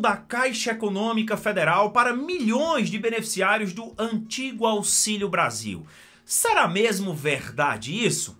da Caixa Econômica Federal para milhões de beneficiários do antigo Auxílio Brasil. Será mesmo verdade isso?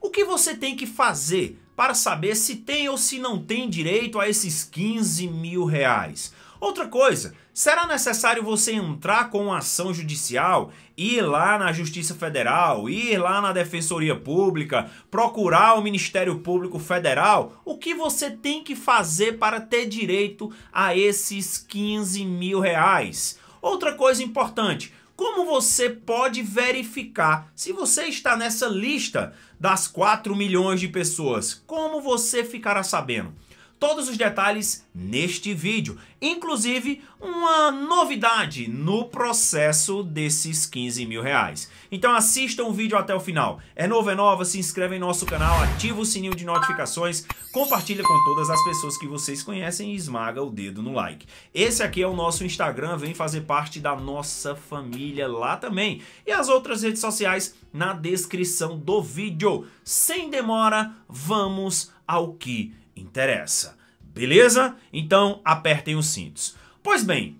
O que você tem que fazer para saber se tem ou se não tem direito a esses 15 mil reais? Outra coisa, será necessário você entrar com ação judicial, ir lá na Justiça Federal, ir lá na Defensoria Pública, procurar o Ministério Público Federal? O que você tem que fazer para ter direito a esses 15 mil reais? Outra coisa importante, como você pode verificar se você está nessa lista das 4 milhões de pessoas? Como você ficará sabendo? todos os detalhes neste vídeo, inclusive uma novidade no processo desses 15 mil reais. Então assistam o vídeo até o final. É novo, é nova, se inscreve em nosso canal, ativa o sininho de notificações, compartilha com todas as pessoas que vocês conhecem e esmaga o dedo no like. Esse aqui é o nosso Instagram, vem fazer parte da nossa família lá também. E as outras redes sociais na descrição do vídeo. Sem demora, vamos ao que interessa. Beleza? Então apertem os cintos. Pois bem,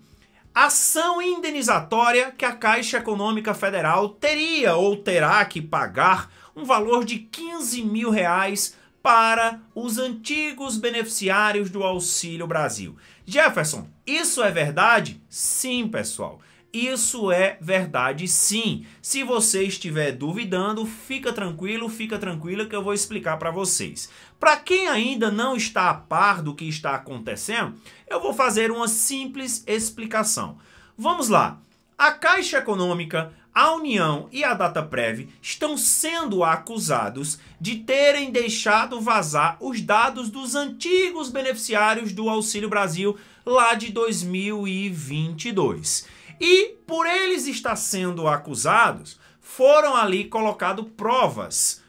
ação indenizatória que a Caixa Econômica Federal teria ou terá que pagar um valor de 15 mil reais para os antigos beneficiários do Auxílio Brasil. Jefferson, isso é verdade? Sim, pessoal. Isso é verdade sim. Se você estiver duvidando, fica tranquilo, fica tranquila que eu vou explicar para vocês. Para quem ainda não está a par do que está acontecendo, eu vou fazer uma simples explicação. Vamos lá. A Caixa Econômica, a União e a Dataprev estão sendo acusados de terem deixado vazar os dados dos antigos beneficiários do Auxílio Brasil lá de 2022. E por eles estar sendo acusados, foram ali colocado provas.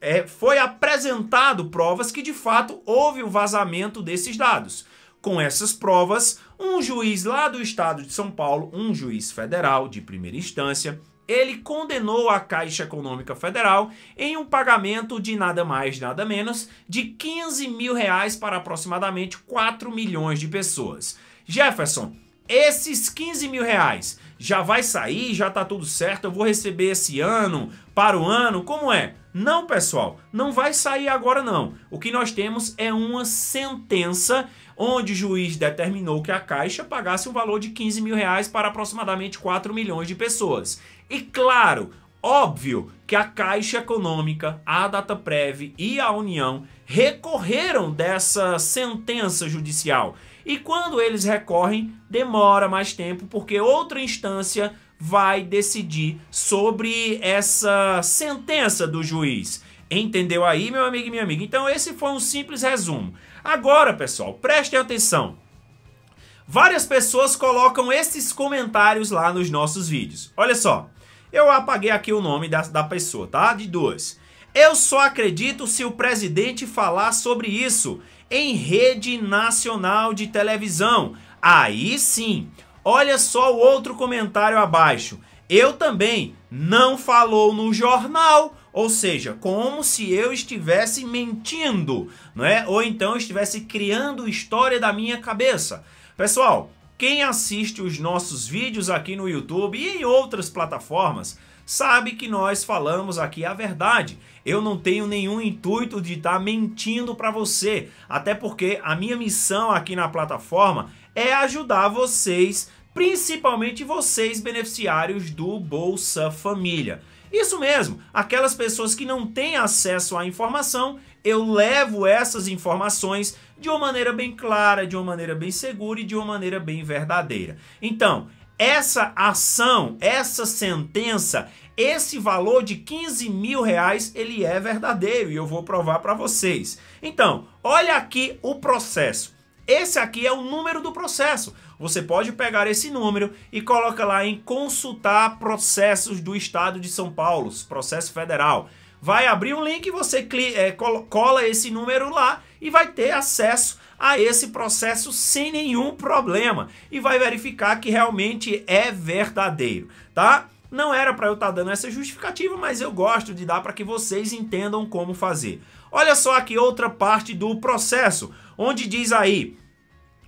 É, foi apresentado provas que de fato houve o vazamento desses dados. Com essas provas, um juiz lá do estado de São Paulo, um juiz federal de primeira instância, ele condenou a Caixa Econômica Federal em um pagamento de nada mais, nada menos de 15 mil reais para aproximadamente 4 milhões de pessoas. Jefferson, esses 15 mil reais já vai sair, já tá tudo certo, eu vou receber esse ano, para o ano, como é? Não, pessoal, não vai sair agora não. O que nós temos é uma sentença onde o juiz determinou que a Caixa pagasse um valor de 15 mil reais para aproximadamente 4 milhões de pessoas. E claro, óbvio que a Caixa Econômica, a Dataprev e a União recorreram dessa sentença judicial e quando eles recorrem, demora mais tempo, porque outra instância vai decidir sobre essa sentença do juiz. Entendeu aí, meu amigo e minha amiga? Então, esse foi um simples resumo. Agora, pessoal, prestem atenção. Várias pessoas colocam esses comentários lá nos nossos vídeos. Olha só, eu apaguei aqui o nome da, da pessoa, tá? De duas. Eu só acredito se o presidente falar sobre isso em rede nacional de televisão. Aí sim. Olha só o outro comentário abaixo. Eu também não falou no jornal, ou seja, como se eu estivesse mentindo, não é? Ou então estivesse criando história da minha cabeça. Pessoal, quem assiste os nossos vídeos aqui no YouTube e em outras plataformas, sabe que nós falamos aqui a verdade. Eu não tenho nenhum intuito de estar tá mentindo para você, até porque a minha missão aqui na plataforma é ajudar vocês, principalmente vocês beneficiários do Bolsa Família. Isso mesmo, aquelas pessoas que não têm acesso à informação, eu levo essas informações de uma maneira bem clara, de uma maneira bem segura e de uma maneira bem verdadeira. Então, essa ação, essa sentença, esse valor de 15 mil reais, ele é verdadeiro e eu vou provar para vocês. Então, olha aqui o processo. Esse aqui é o número do processo. Você pode pegar esse número e coloca lá em consultar processos do Estado de São Paulo, processo federal. Vai abrir um link, você é, cola esse número lá e vai ter acesso a esse processo sem nenhum problema e vai verificar que realmente é verdadeiro, tá? Não era para eu estar tá dando essa justificativa, mas eu gosto de dar para que vocês entendam como fazer. Olha só aqui outra parte do processo, onde diz aí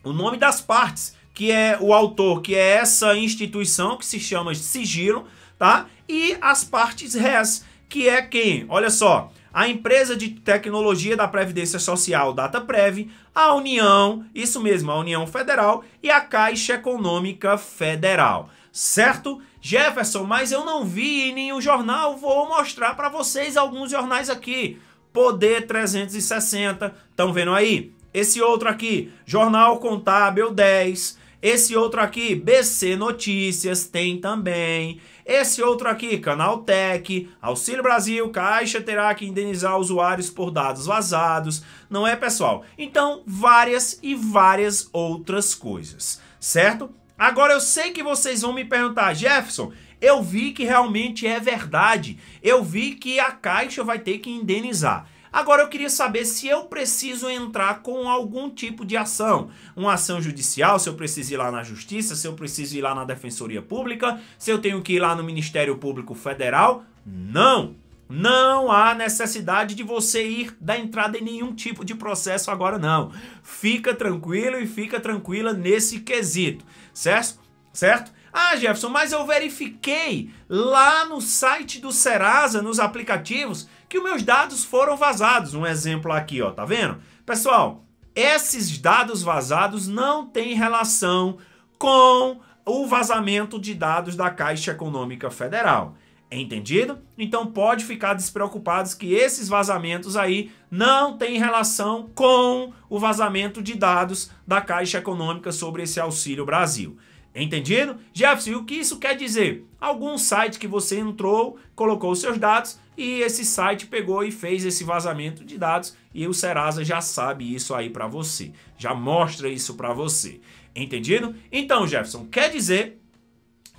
o nome das partes, que é o autor, que é essa instituição que se chama sigilo, tá? E as partes res, que é quem? Olha só, a empresa de tecnologia da Previdência Social DataPrev, a União, isso mesmo, a União Federal e a Caixa Econômica Federal. Certo? Jefferson, mas eu não vi em nenhum jornal, vou mostrar para vocês alguns jornais aqui. Poder 360, estão vendo aí? Esse outro aqui, Jornal Contábil 10. Esse outro aqui, BC Notícias, tem também. Esse outro aqui, Canaltech, Auxílio Brasil, Caixa terá que indenizar usuários por dados vazados, não é pessoal? Então, várias e várias outras coisas, certo? Agora eu sei que vocês vão me perguntar, Jefferson, eu vi que realmente é verdade, eu vi que a Caixa vai ter que indenizar. Agora eu queria saber se eu preciso entrar com algum tipo de ação. Uma ação judicial, se eu preciso ir lá na justiça, se eu preciso ir lá na defensoria pública, se eu tenho que ir lá no Ministério Público Federal. Não! Não há necessidade de você ir da entrada em nenhum tipo de processo agora não. Fica tranquilo e fica tranquila nesse quesito, certo? Certo? Ah, Jefferson, mas eu verifiquei lá no site do Serasa, nos aplicativos, que os meus dados foram vazados. Um exemplo aqui, ó, tá vendo? Pessoal, esses dados vazados não têm relação com o vazamento de dados da Caixa Econômica Federal. Entendido? Então pode ficar despreocupados que esses vazamentos aí não têm relação com o vazamento de dados da Caixa Econômica sobre esse Auxílio Brasil. Entendido? Jefferson, e o que isso quer dizer? Algum site que você entrou, colocou seus dados, e esse site pegou e fez esse vazamento de dados e o Serasa já sabe isso aí para você, já mostra isso para você. Entendido? Então, Jefferson, quer dizer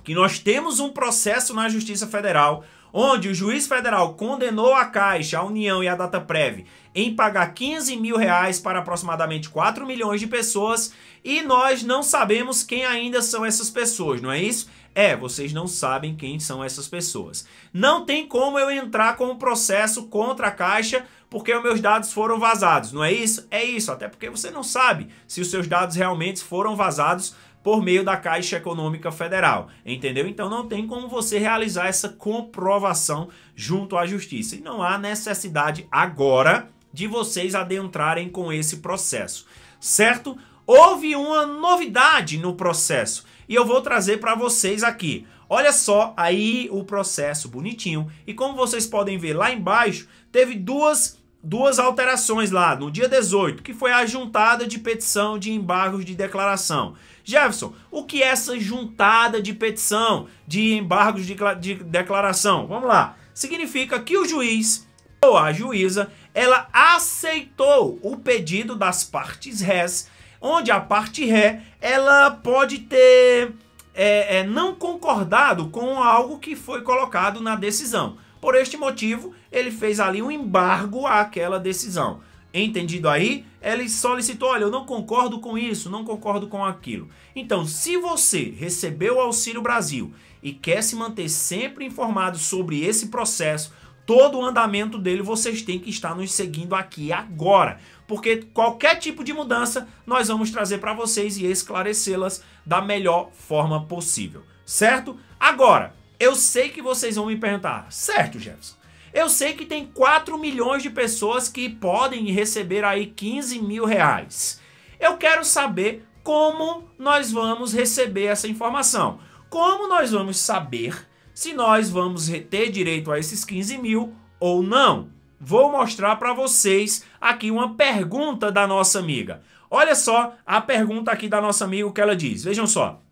que nós temos um processo na Justiça Federal onde o juiz federal condenou a Caixa, a União e a Data Prévia em pagar 15 mil reais para aproximadamente 4 milhões de pessoas e nós não sabemos quem ainda são essas pessoas, não é isso? É, vocês não sabem quem são essas pessoas. Não tem como eu entrar com um processo contra a Caixa porque os meus dados foram vazados, não é isso? É isso, até porque você não sabe se os seus dados realmente foram vazados por meio da Caixa Econômica Federal, entendeu? Então não tem como você realizar essa comprovação junto à justiça. E não há necessidade agora de vocês adentrarem com esse processo, certo? Houve uma novidade no processo e eu vou trazer para vocês aqui. Olha só aí o processo bonitinho. E como vocês podem ver lá embaixo, teve duas duas alterações lá, no dia 18, que foi a juntada de petição de embargos de declaração. Jefferson, o que é essa juntada de petição de embargos de, de declaração? Vamos lá. Significa que o juiz ou a juíza, ela aceitou o pedido das partes réis, onde a parte ré, ela pode ter é, é, não concordado com algo que foi colocado na decisão. Por este motivo, ele fez ali um embargo àquela decisão. Entendido aí? Ele solicitou: olha, eu não concordo com isso, não concordo com aquilo. Então, se você recebeu o Auxílio Brasil e quer se manter sempre informado sobre esse processo, todo o andamento dele, vocês têm que estar nos seguindo aqui agora, porque qualquer tipo de mudança nós vamos trazer para vocês e esclarecê-las da melhor forma possível, certo? Agora, eu sei que vocês vão me perguntar, certo, Jefferson? Eu sei que tem 4 milhões de pessoas que podem receber aí 15 mil reais. Eu quero saber como nós vamos receber essa informação. Como nós vamos saber se nós vamos ter direito a esses 15 mil ou não? Vou mostrar para vocês aqui uma pergunta da nossa amiga. Olha só a pergunta aqui da nossa amiga, o que ela diz. Vejam só.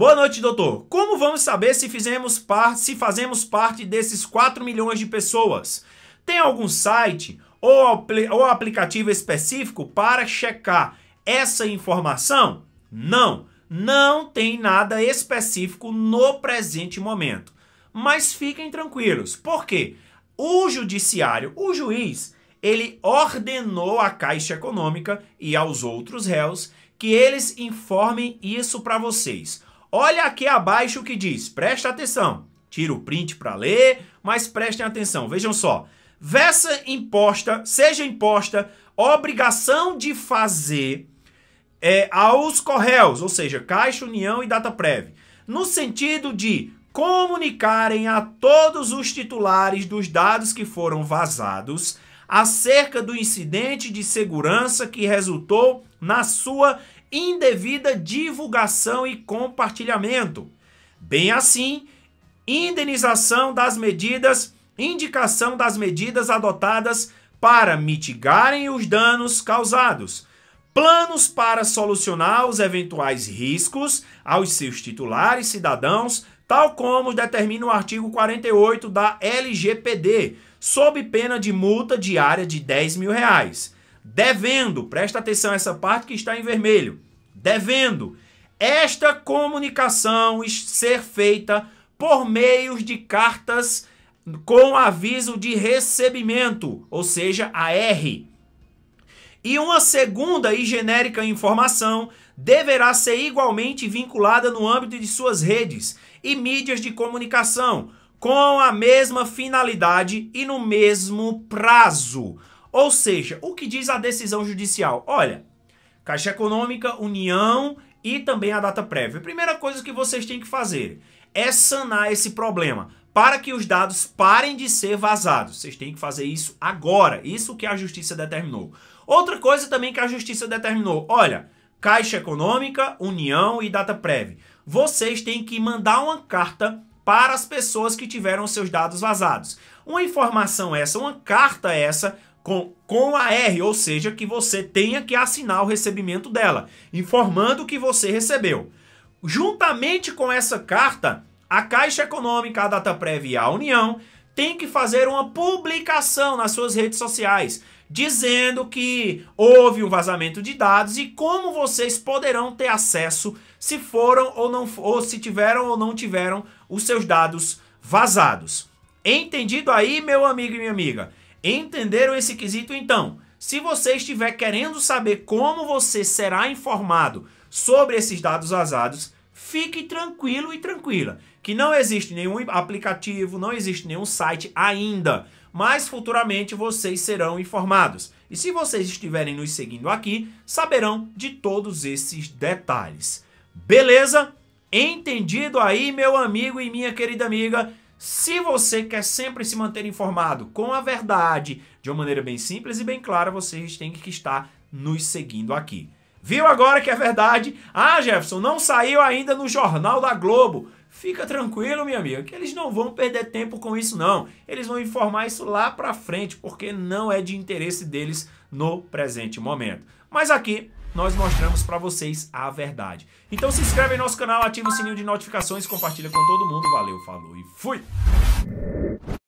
Boa noite, doutor. Como vamos saber se fizemos parte, se fazemos parte desses 4 milhões de pessoas? Tem algum site ou, ou aplicativo específico para checar essa informação? Não, não tem nada específico no presente momento. Mas fiquem tranquilos, porque o judiciário, o juiz, ele ordenou à Caixa Econômica e aos outros réus que eles informem isso para vocês. Olha aqui abaixo o que diz, presta atenção. Tira o print para ler, mas prestem atenção, vejam só. Versa imposta, seja imposta, obrigação de fazer é, aos correios, ou seja, Caixa, União e data prévia, no sentido de comunicarem a todos os titulares dos dados que foram vazados acerca do incidente de segurança que resultou na sua indevida divulgação e compartilhamento, bem assim, indenização das medidas, indicação das medidas adotadas para mitigarem os danos causados, planos para solucionar os eventuais riscos aos seus titulares cidadãos, tal como determina o artigo 48 da LGPD, sob pena de multa diária de 10 mil reais devendo, presta atenção essa parte que está em vermelho, devendo esta comunicação ser feita por meios de cartas com aviso de recebimento, ou seja, a R. E uma segunda e genérica informação deverá ser igualmente vinculada no âmbito de suas redes e mídias de comunicação, com a mesma finalidade e no mesmo prazo. Ou seja, o que diz a decisão judicial? Olha, Caixa Econômica, União e também a data prévia. A primeira coisa que vocês têm que fazer é sanar esse problema para que os dados parem de ser vazados. Vocês têm que fazer isso agora, isso que a justiça determinou. Outra coisa também que a justiça determinou, olha, Caixa Econômica, União e Data Prévia. Vocês têm que mandar uma carta para as pessoas que tiveram seus dados vazados. Uma informação essa, uma carta essa com, com a R, ou seja, que você tenha que assinar o recebimento dela, informando que você recebeu. Juntamente com essa carta, a Caixa Econômica, a Data Prévia e a União tem que fazer uma publicação nas suas redes sociais dizendo que houve um vazamento de dados e como vocês poderão ter acesso se foram ou não ou se tiveram ou não tiveram os seus dados vazados. Entendido aí, meu amigo e minha amiga? Entenderam esse quesito então? Se você estiver querendo saber como você será informado sobre esses dados vazados, fique tranquilo e tranquila, que não existe nenhum aplicativo, não existe nenhum site ainda, mas futuramente vocês serão informados. E se vocês estiverem nos seguindo aqui, saberão de todos esses detalhes. Beleza? Entendido aí, meu amigo e minha querida amiga? Se você quer sempre se manter informado com a verdade, de uma maneira bem simples e bem clara, vocês têm que estar nos seguindo aqui. Viu agora que é verdade? Ah, Jefferson, não saiu ainda no Jornal da Globo. Fica tranquilo, minha amiga, que eles não vão perder tempo com isso não. Eles vão informar isso lá para frente, porque não é de interesse deles no presente momento. Mas aqui nós mostramos para vocês a verdade. Então se inscreve em nosso canal, ativa o sininho de notificações, compartilha com todo mundo. Valeu, falou e fui!